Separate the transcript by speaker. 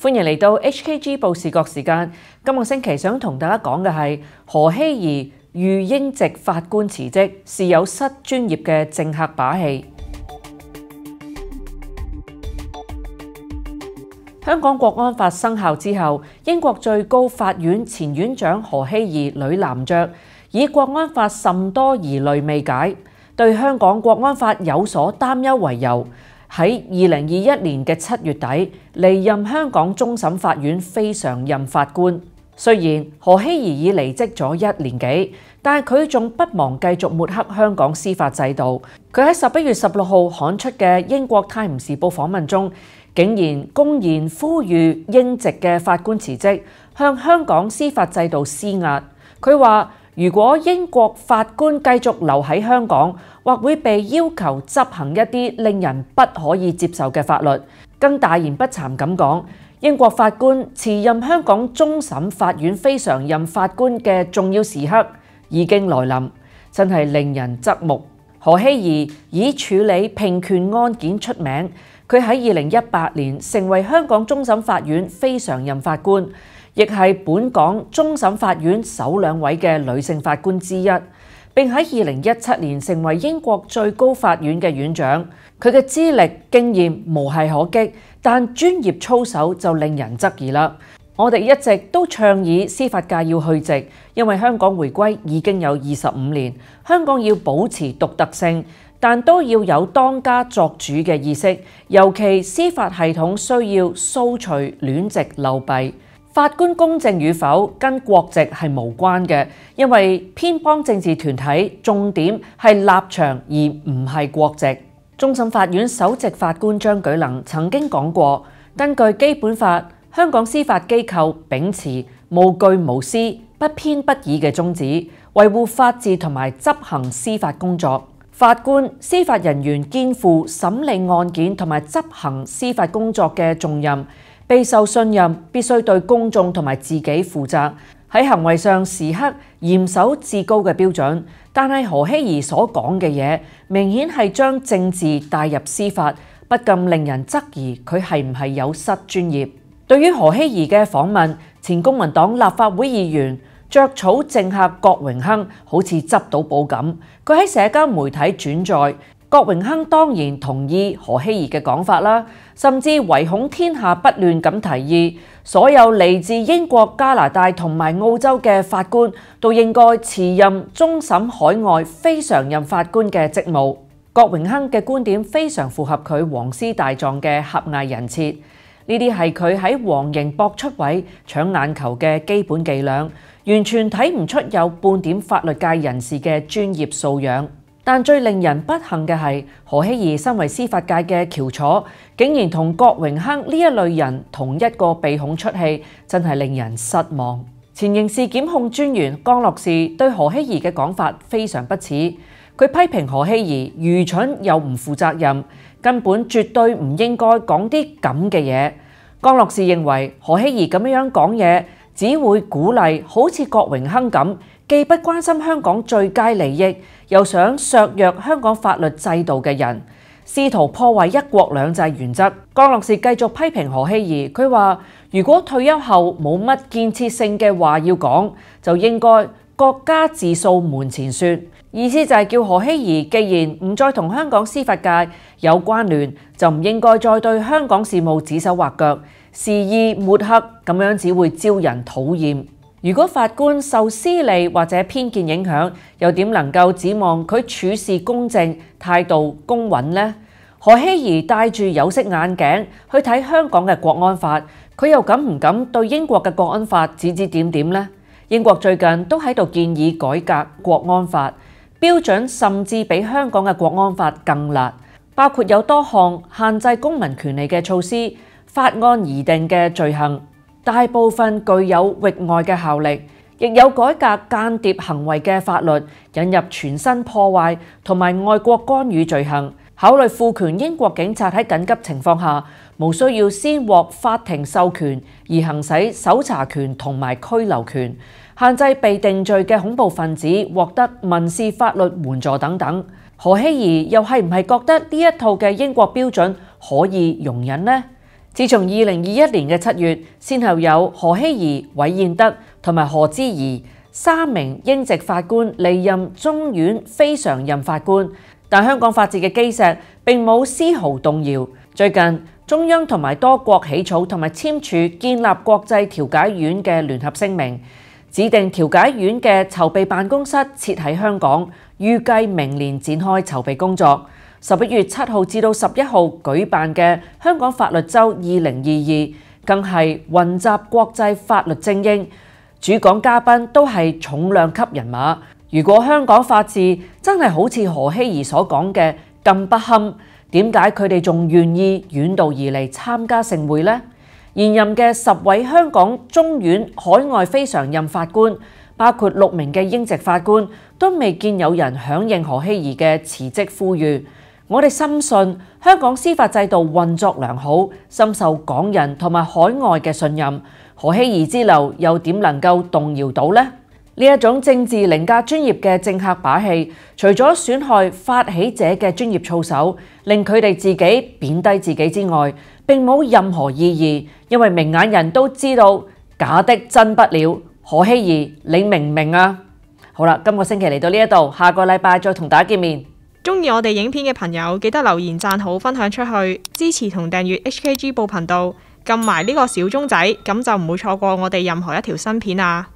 Speaker 1: 欢迎嚟到 H K G 报视觉时间。今个星期想同大家讲嘅系何希怡、遇英籍法官辞职，是有失专业嘅政客把戏。香港国安法生效之后，英国最高法院前院长何希怡女男爵以国安法甚多疑虑未解，对香港国安法有所担忧为由。喺二零二一年嘅七月底离任香港终审法院非常任法官。虽然何希儿已离职咗一年几，但系佢仲不忘继续抹黑香港司法制度。佢喺十一月十六号刊出嘅《英国泰晤士报》访问中，竟然公然呼吁英籍嘅法官辞职，向香港司法制度施压。佢话。如果英國法官繼續留喺香港，或會被要求執行一啲令人不可以接受嘅法律。更大言不慚咁講，英國法官辭任香港終審法院非常任法官嘅重要時刻已經來臨，真係令人側目。何希怡以處理平權案件出名，佢喺二零一八年成為香港終審法院非常任法官。亦係本港終審法院首兩位嘅女性法官之一，並喺二零一七年成為英國最高法院嘅院長。佢嘅資歷經驗無懈可擊，但專業操守就令人質疑啦。我哋一直都倡議司法界要去直，因為香港回歸已經有二十五年，香港要保持獨特性，但都要有當家作主嘅意識，尤其司法系統需要掃除亂籍漏弊。法官公正与否跟国籍系无关嘅，因为偏帮政治团体重点系立场而唔系国籍。终审法院首席法官张举能曾经讲过：，根据基本法，香港司法机构秉持无惧无私、不偏不倚嘅宗旨，维护法治同埋执行司法工作。法官、司法人员肩负审理案件同埋执行司法工作嘅重任。备受信任，必须对公众同埋自己负责，喺行为上时刻严守至高嘅标准。但系何希儿所讲嘅嘢，明显系将政治带入司法，不禁令人质疑佢系唔系有失专业。对于何希儿嘅访问，前公民党立法会议员著草政客郭荣亨好似执到宝咁，佢喺社交媒体转载。郭荣亨当然同意何希怡嘅讲法啦，甚至唯恐天下不乱咁提议，所有嚟自英国、加拿大同埋澳洲嘅法官都应该辞任终审海外非常任法官嘅职务。郭荣亨嘅观点非常符合佢黃师大狀嘅侠隘人设，呢啲系佢喺黃營博出位抢眼球嘅基本伎俩，完全睇唔出有半点法律界人士嘅专业素养。但最令人不幸嘅系，何希儿身为司法界嘅翘楚，竟然同郭荣铿呢一类人同一个鼻孔出气，真系令人失望。前刑事检控专员江乐士对何希儿嘅讲法非常不齿，佢批评何希儿愚蠢又唔负责任，根本绝对唔应该讲啲咁嘅嘢。江乐士认为何希儿咁样講讲嘢只会鼓励，好似郭荣铿咁，既不关心香港最佳利益。又想削弱香港法律制度嘅人，试图破壞一國兩制原則。江樂士繼續批評何希儿，佢話：如果退休後冇乜建設性嘅話要講，就應該國家自掃門前雪。意思就係叫何希儿，既然唔再同香港司法界有關聯，就唔應該再對香港事務指手画腳，肆意抹黑，咁樣只會招人討厭。如果法官受私利或者偏见影响，又点能够指望佢处事公正、态度公允呢？何希儿戴住有色眼镜去睇香港嘅国安法，佢又敢唔敢对英国嘅国安法指指点点呢？英国最近都喺度建议改革国安法标准，甚至比香港嘅国安法更辣，包括有多项限制公民权利嘅措施、法案拟定嘅罪行。大部分具有域外嘅效力，亦有改革间谍行为嘅法律，引入全新破坏同埋外国干预罪行，考虑赋权英国警察喺紧急情况下无需要先获法庭授权而行使搜查权同埋拘留权，限制被定罪嘅恐怖分子获得民事法律援助等等。何希儿又系唔系觉得呢一套嘅英国标准可以容忍呢？自从二零二一年嘅七月，先后有何希怡、韦燕德同埋何之仪三名英籍法官离任中院非常任法官，但香港法治嘅基石并冇丝毫动摇。最近，中央同埋多国起草同埋签署建立国际调解院嘅联合声明，指定调解院嘅筹备办公室设喺香港，预计明年展开筹备工作。十一月七號至到十一號舉辦嘅香港法律周二零二二，更係混集國際法律精英，主講嘉賓都係重量級人馬。如果香港法治真係好似何希怡所講嘅咁不堪，點解佢哋仲願意遠道而嚟參加盛會呢？現任嘅十位香港中院海外非常任法官，包括六名嘅英籍法官，都未見有人響應何希怡嘅辭職呼籲。我哋深信香港司法制度运作良好，深受港人同埋海外嘅信任。何希儿之流又点能够动摇到呢？呢一种政治凌驾专业嘅政客把戏，除咗损害发起者嘅专业操守，令佢哋自己贬低自己之外，并冇任何意义。因为明眼人都知道假的真不了。何希儿，你明唔明啊？好啦，今个星期嚟到呢一度，下个礼拜再同大家见面。中意我哋影片嘅朋友，记得留言赞好、分享出去，支持同订阅 HKG 报频道，揿埋呢个小钟仔，咁就唔会错过我哋任何一条新片啊！